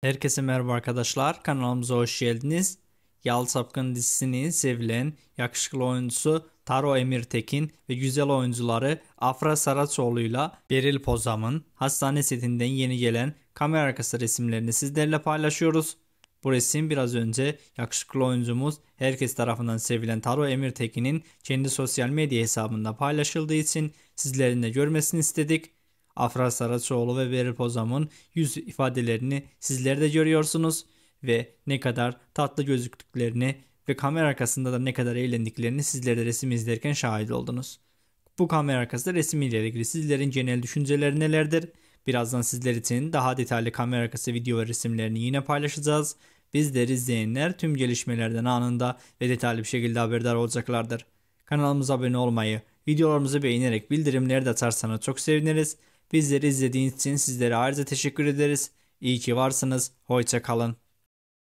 Herkese merhaba arkadaşlar. Kanalımıza hoş geldiniz. Yal Sapkın dizisinin sevilen yakışıklı oyuncusu Taro Emirtekin ve güzel oyuncuları Afra Saraçoğlu'yla Beril Pozam'ın hastane setinden yeni gelen kamera arkası resimlerini sizlerle paylaşıyoruz. Bu resim biraz önce yakışıklı oyuncumuz herkes tarafından sevilen Taro Emirtekin'in kendi sosyal medya hesabında paylaşıldığı için sizlerin de görmesini istedik. Afra Saraçoğlu ve Beril Pozam'ın yüz ifadelerini sizler de görüyorsunuz ve ne kadar tatlı gözüktüklerini ve kamera arkasında da ne kadar eğlendiklerini sizler de resim izlerken şahit oldunuz. Bu kamera arkası resim ile ilgili sizlerin genel düşünceleri nelerdir? Birazdan sizler için daha detaylı kamera arkası video ve resimlerini yine paylaşacağız. Bizleri izleyenler tüm gelişmelerden anında ve detaylı bir şekilde haberdar olacaklardır. Kanalımıza abone olmayı, videolarımızı beğenerek bildirimleri de açarsanız çok seviniriz. Bizleri izlediğiniz için sizlere ayrıca teşekkür ederiz. İyi ki varsınız. Hoşça kalın.